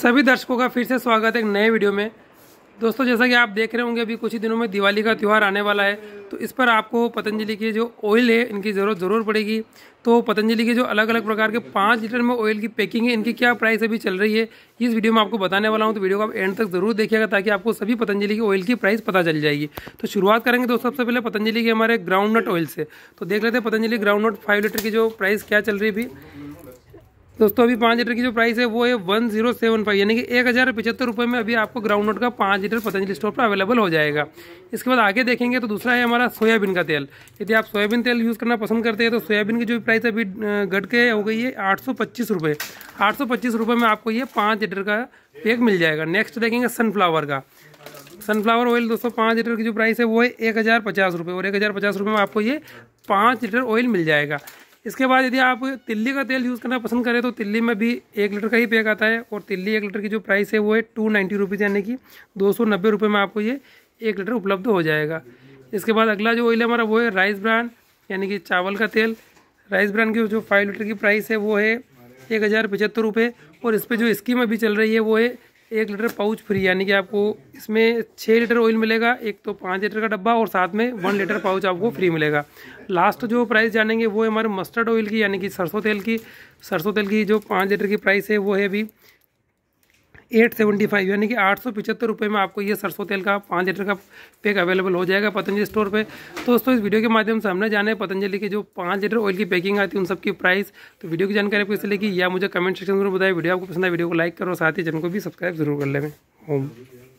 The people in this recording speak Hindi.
सभी दर्शकों का फिर से स्वागत है एक नए वीडियो में दोस्तों जैसा कि आप देख रहे होंगे अभी कुछ ही दिनों में दिवाली का त्यौहार आने वाला है तो इस पर आपको पतंजलि की जो ऑयल है इनकी ज़रूरत ज़रूर पड़ेगी तो पतंजलि के जो अलग अलग प्रकार के पाँच लीटर में ऑयल की पैकिंग है इनकी क्या प्राइस अभी चल रही है इस वीडियो में आपको बताने वाला हूँ तो वीडियो को आप एंड तक ज़रूर देखिएगा ताकि आपको सभी पतंजलि की ऑयल की प्राइस पता चल जाएगी तो शुरुआत करेंगे दोस्तों सबसे पहले पतंजलि के हमारे ग्राउंड नट ऑयल से तो देख लेते हैं Patanjali groundnut five litre की जो प्राइस क्या चल रही है अभी दोस्तों अभी पाँच लीटर की जो प्राइस है वो है वन जीरो सेवन फाइव यानी कि एक हज़ार पचहत्तर रुपये में अभी आपको ग्राउंड नोट का पाँच लीटर पतंजलि स्टोर पर अवेलेबल हो जाएगा इसके बाद आगे देखेंगे तो दूसरा है हमारा सोयाबीन का तेल यदि आप सोयाबीन तेल यूज़ करना पसंद करते हैं तो सोयाबीन की जो प्राइस अभी घट के हो गई है आठ सौ पच्चीस रुपये आठ सौ पच्चीस रुपये में आपको ये पाँच लीटर का पैक मिल जाएगा नेक्स्ट देखेंगे सनफ्लावर का सनफ्लावर ऑयल दोस्तों पाँच लीटर की जो प्राइस है वो है एक हज़ार पचास रुपये और एक हज़ार पचास रुपये में आपको ये पाँच लीटर ऑयल मिल जाएगा इसके बाद यदि आप तिल्ली का तेल यूज़ करना पसंद करें तो तिल्ली में भी एक लीटर का ही पैक आता है और तिल्ली एक लीटर की जो प्राइस है वो है टू नाइन्टी रुपीज़ यानी कि दो सौ नब्बे रुपये में आपको ये एक लीटर उपलब्ध हो जाएगा इसके बाद अगला जो ऑयल है हमारा वो है राइस ब्रांड यानी कि चावल का तेल राइस ब्रांड की जो फाइव लीटर की प्राइस है वो है एक हज़ार पचहत्तर रुपये और इस पर जो स्कीम अभी चल रही है वो है एक लीटर पाउच फ्री यानी कि आपको इसमें छः लीटर ऑयल मिलेगा एक तो पाँच लीटर का डब्बा और साथ में वन लीटर पाउच आपको फ्री मिलेगा लास्ट जो प्राइस जानेंगे वो है हमारे मस्टर्ड ऑयल की यानी कि सरसों तेल की सरसों तेल की जो पाँच लीटर की प्राइस है वो है अभी एट सेवेंटी फाइव यानी कि आठ सौ पिचहत्तर रुपये में आपको ये सरसों तेल का पाँच लीटर का पैक अवेलेबल हो जाएगा पतंजलि स्टोर पे तो दोस्तों इस वीडियो के माध्यम से हमने जाने पतंजलि के जो पाँच लीटर ऑयल की पैकिंग आती है उन सबकी प्राइस तो वीडियो की जानकारी आपको इसलिए कि या मुझे कमेंट सेक्शन में बताया वीडियो आपको पसंद है वीडियो को लाइक करो साथ ही चैनल को भी सब्सक्राइब जरूर कर लें